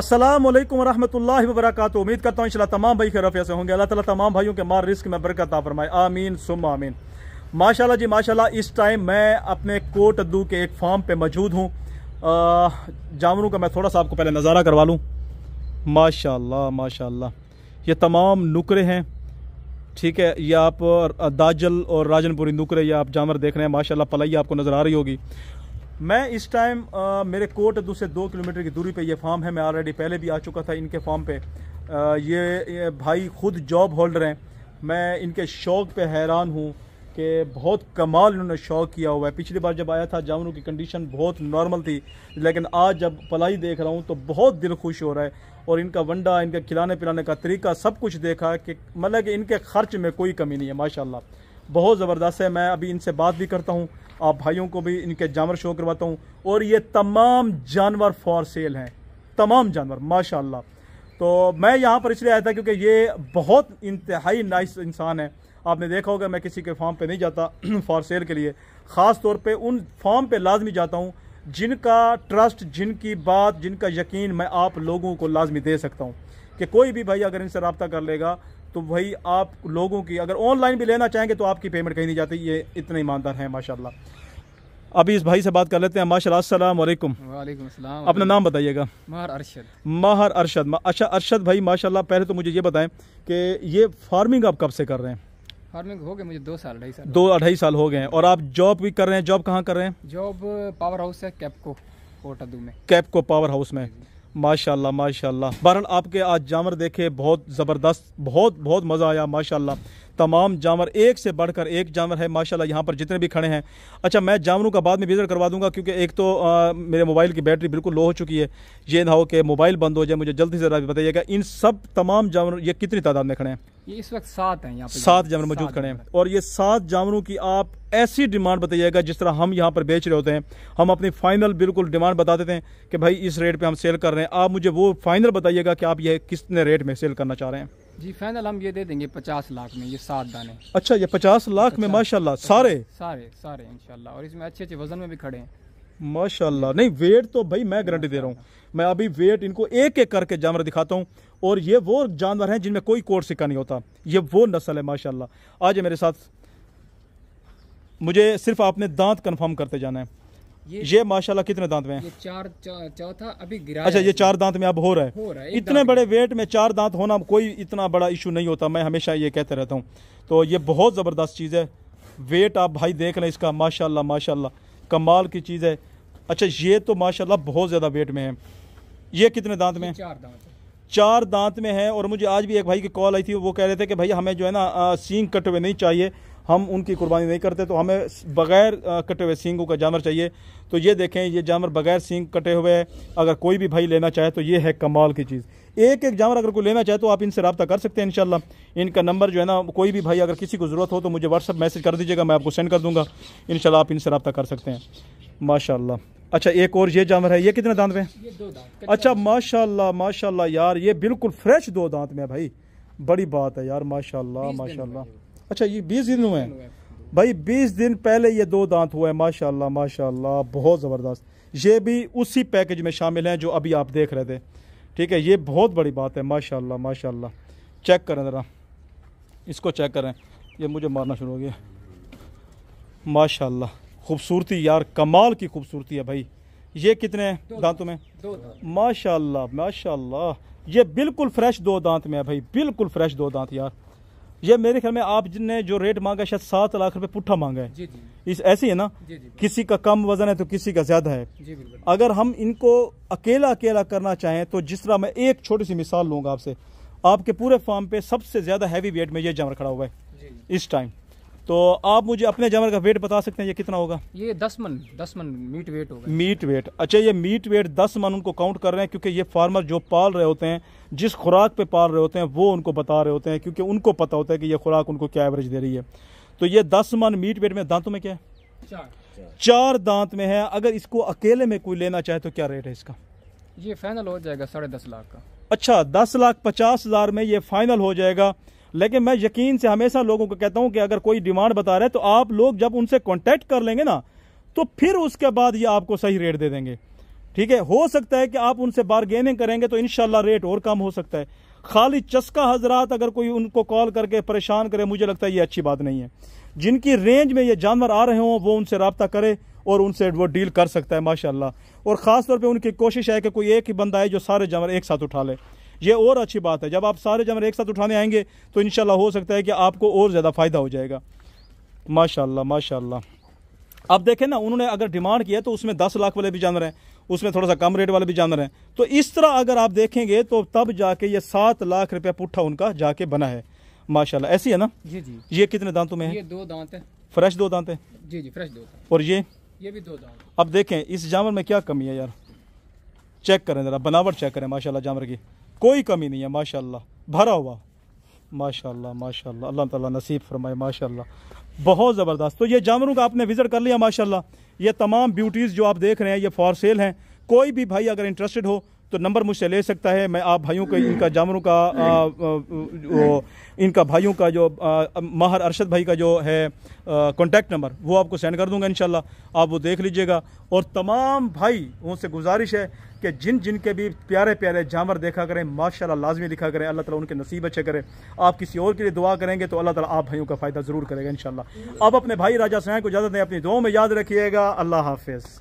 असलम वरहमल वरक उम्मीद करता हूँ इंशाल्लाह तमाम भाई खरफिया से होंगे अल्लाह ताला तमाम भाइयों के मार रिस्क में बरकत आ फरमाए आमीन सुम आमीन माशाल्लाह जी माशाल्लाह इस टाइम मैं अपने कोट अद्दू के एक फार्म पे मौजूद हूँ जानवरों का मैं थोड़ा सा आपको पहले नज़ारा करवा लूँ माशाल्लाह माशाल्लाह ये तमाम नुकरे हैं ठीक है ये आप दाजल और राजनपुरी नुकरे ये आप जानवर देख रहे हैं माशाल्लाह पलाई आपको नज़र आ रही होगी मैं इस टाइम मेरे कोर्ट से दो किलोमीटर की दूरी पे ये फार्म है मैं ऑलरेडी पहले भी आ चुका था इनके फार्म पे आ, ये, ये भाई खुद जॉब होल्डर हैं मैं इनके शौक़ पे हैरान हूँ कि बहुत कमाल इन्होंने शौक किया हुआ है पिछली बार जब आया था जानवरों की कंडीशन बहुत नॉर्मल थी लेकिन आज जब पलाई देख रहा हूँ तो बहुत दिल खुश हो रहा है और इनका वंडा इनका खिलाने पिलाने का तरीका सब कुछ देखा कि मतलब कि इनके खर्च में कोई कमी नहीं है माशाल्लाह बहुत ज़बरदस्त है मैं अभी इनसे बात भी करता हूँ आप भाइयों को भी इनके जानवर शो करवाता हूँ और ये तमाम जानवर फॉर सेल हैं तमाम जानवर माशाल्लाह तो मैं यहाँ पर इसलिए आया था क्योंकि ये बहुत इंतहाई नाइस इंसान है आपने देखा होगा मैं किसी के फार्म पे नहीं जाता फॉर सेल के लिए ख़ास तौर पे उन फार्म पे लाजमी जाता हूँ जिनका ट्रस्ट जिनकी बात जिनका यकीन मैं आप लोगों को लाजमी दे सकता हूँ कि कोई भी भाई अगर इनसे रबता कर लेगा तो भाई आप लोगों की अगर ऑनलाइन भी लेना चाहेंगे तो आपकी पेमेंट कहीं नहीं जाती ये इतने ईमानदार हैं माशाल्लाह अभी इस भाई से बात कर लेते हैं माशा वालेकुम अपना नाम बताइएगा माहर अरशद माहर अरशद अच्छा अरशद भाई माशाल्लाह पहले तो मुझे ये बताएं कि ये फार्मिंग आप कब से कर रहे हैं फार्मिंग हो गए मुझे दो साल ढाई साल दो अढ़ाई साल हो गए हैं और आप जॉब भी कर रहे हैं जॉब कहाँ कर रहे हैं जॉब पावर हाउस है कैपको कोटादू में कैपको पावर हाउस में माशाल्लाह माशाल्लाह बहरहाल आपके आज जामर देखे बहुत ज़बरदस्त बहुत बहुत मज़ा आया माशाल्लाह तमाम जामर एक से बढ़कर एक जामर है माशाल्लाह यहाँ पर जितने भी खड़े हैं अच्छा मैं जामरों का बाद में विज़िट करवा दूंगा क्योंकि एक तो आ, मेरे मोबाइल की बैटरी बिल्कुल लो हो चुकी है ये ना हो कि मोबाइल बंद हो जाए मुझे जल्दी से बताइएगा इन सब तमाम जामर ये कितनी तादाद में खड़े हैं ये इस वक्त सात हैं यहाँ पे सात जानवर मौजूद खड़े हैं और ये सात जानवरों की आप ऐसी डिमांड बताइएगा जिस तरह हम यहाँ पर बेच रहे होते हैं हम अपनी फाइनल बिल्कुल डिमांड बता देते हैं कि भाई इस रेट पे हम सेल कर रहे हैं आप मुझे वो फाइनल बताइएगा कि आप ये कितने रेट में सेल करना चाह रहे हैं जी फाइनल हम ये दे देंगे पचास लाख में ये सात दाने अच्छा ये पचास लाख में माशाला सारे सारे सारे इनशाला और इसमें अच्छे अच्छे वजन में भी खड़े हैं माशाला नहीं वेट तो भाई मैं गारंटी दे रहा हूँ मैं अभी वेट इनको एक एक करके जानवर दिखाता हूँ और ये वो जानवर हैं जिनमें कोई कोर सिक्का नहीं होता ये वो नस्ल है माशा आज मेरे साथ मुझे सिर्फ आपने दांत कन्फर्म करते जाना है ये, ये माशाल्लाह कितने दांत में ये चार चौथा अभी गिरा अच्छा ये चार दांत में अब हो रहा है, हो रहा है इतने बड़े वेट में चार दांत होना कोई इतना बड़ा इशू नहीं होता मैं हमेशा ये कहते रहता हूँ तो ये बहुत ज़बरदस्त चीज़ है वेट आप भाई देख लें इसका माशाल्लाह माशाल्लाह कमाल की चीज़ है अच्छा ये तो माशाल्लाह बहुत ज़्यादा वेट में है ये कितने दांत में चार दांत चार दांत में है और मुझे आज भी एक भाई की कॉल आई थी वो कह रहे थे कि भाई हमें जो है ना सींग कटे हुए नहीं चाहिए हम उनकी कुर्बानी नहीं करते तो हमें बगैर कटे हुए सींगों का जानवर चाहिए तो ये देखें ये जानवर बगैर सींग कटे हुए है अगर कोई भी भाई लेना चाहे तो ये है कमाल की चीज़ एक एक जानवर अगर कोई लेना चाहे तो आप इनसे रबा कर सकते हैं इनशाला इनका नंबर जो है ना कोई भी भाई अगर किसी को ज़रूरत हो तो मुझे व्हाट्सअप मैसेज कर दीजिएगा मैं आपको सेंड कर दूँगा इन आप इनसे रबता कर सकते हैं माशा अच्छा एक और ये जानवर है ये कितने दांत में ये दो दांत अच्छा माशाल्लाह माशाल्लाह यार ये बिल्कुल फ्रेश दो दांत में भाई बड़ी बात है यार माशाल्लाह माशाल्लाह अच्छा ये बीस दिन हुए हैं भाई बीस दिन पहले ये दो दांत हुए हैं माशाल्लाह माशाल्लाह बहुत ज़बरदस्त ये भी उसी पैकेज में शामिल हैं जो अभी आप देख रहे थे ठीक है ये बहुत बड़ी बात है माशाल्लाह माशाल्लाह चेक करें ज़रा इसको चेक करें ये मुझे मारना शुरू हो गया माशाल्लाह खूबसूरती यार कमाल की खूबसूरती है भाई ये कितने दांतों में माशाल्लाह माशाल्लाह ये बिल्कुल फ्रेश दो दांत में है भाई बिल्कुल फ्रेश दो दांत यार ये मेरे ख्याल में आप जिनने जो रेट मांगा शायद सात लाख रुपए पुट्ठा मांगा है जी जी। इस ऐसी है ना जी जी किसी का कम वजन है तो किसी का ज्यादा है जी अगर हम इनको अकेला अकेला करना चाहें तो जिस तरह मैं एक छोटी सी मिसाल लूंगा आपसे आपके पूरे फार्म पे सबसे ज्यादा हैवी वेट में ये जानवर खड़ा हुआ है इस टाइम तो आप मुझे अपने जानवर का वेट बता सकते हैं ये कितना होगा ये दस मन दस मन मीट वेट होगा मीट वेट अच्छा ये मीट वेट दस मन उनको काउंट कर रहे हैं क्योंकि ये फार्मर जो पाल रहे होते हैं जिस खुराक पे पाल रहे होते हैं वो उनको बता रहे होते हैं क्योंकि उनको पता होता है कि ये खुराक उनको क्या एवरेज दे रही है तो ये दस मन मीट वेट में दांतों में क्या है चार, चार।, चार दांत में है अगर इसको अकेले में कोई लेना चाहे तो क्या रेट है इसका ये फाइनल हो जाएगा साढ़े दस लाख का अच्छा दस लाख पचास हजार में ये फाइनल हो जाएगा लेकिन मैं यकीन से हमेशा लोगों को कहता हूं कि अगर कोई डिमांड बता रहा है तो आप लोग जब उनसे कॉन्टैक्ट कर लेंगे ना तो फिर उसके बाद ये आपको सही रेट दे देंगे ठीक है हो सकता है कि आप उनसे बारगेनिंग करेंगे तो इनशाला रेट और कम हो सकता है खाली चस्का हजरात अगर कोई उनको कॉल करके परेशान करे मुझे लगता है ये अच्छी बात नहीं है जिनकी रेंज में ये जानवर आ रहे हों वो उनसे रबता करे और उनसे वो डील कर सकता है माशाल्लाह और ख़ास तौर पे उनकी कोशिश है कि कोई एक ही बंदा है जो सारे जानवर एक साथ उठा ले ये और अच्छी बात है जब आप सारे जमर एक साथ उठाने आएंगे तो इन हो सकता है कि आपको और ज़्यादा फ़ायदा हो जाएगा माशा माशा अब देखें ना उन्होंने अगर डिमांड किया तो उसमें दस लाख वाले भी जानवर हैं उसमें थोड़ा सा कम रेट वाले भी जानवर हैं तो इस तरह अगर आप देखेंगे तो तब जाके ये सात लाख रुपया पुट्ठा उनका जाके बना है माशाल्लाह ऐसी है ना जी जी ये कितने दांतों में है ये दो दांत हैं फ्रेश दो दांत हैं जी जी फ्रेश दो और ये ये भी दो दांत अब देखें इस जानवर में क्या कमी है यार चेक करें ज़रा बनावट चेक करें माशाल्लाह जानवर की कोई कमी नहीं है माशाल्लाह भरा हुआ माशाल्लाह माशाल्लाह अल्लाह ताला नसीब फरमाए माशाल्लाह बहुत ज़बरदस्त तो ये जानवरों का आपने विज़िट कर लिया माशाल्लाह ये तमाम ब्यूटीज़ जो आप देख रहे हैं ये फॉर सेल हैं कोई भी भाई अगर इंटरेस्टेड हो तो नंबर मुझसे ले सकता है मैं आप भाइयों का इनका जामरों का आ, वो, इनका भाइयों का जो आ, माहर अरशद भाई का जो है कॉन्टैक्ट नंबर वो आपको सेंड कर दूंगा इन आप वो देख लीजिएगा और तमाम भाई उनसे गुजारिश है कि जिन जिन के भी प्यारे प्यारे जामर देखा करें माशाला लाजमी दिखा करें अल्लाह तला उनके नसीब अच्छे करें आप किसी और के लिए दुआ करेंगे तो अल्लाह तला आप भाइयों का फ़ायदा ज़रूर करेगा इन आप अपने भाई राजा सयाह को इजाज़त दें अपनी दुआ में याद रखिएगा अल्लाह हाफिज़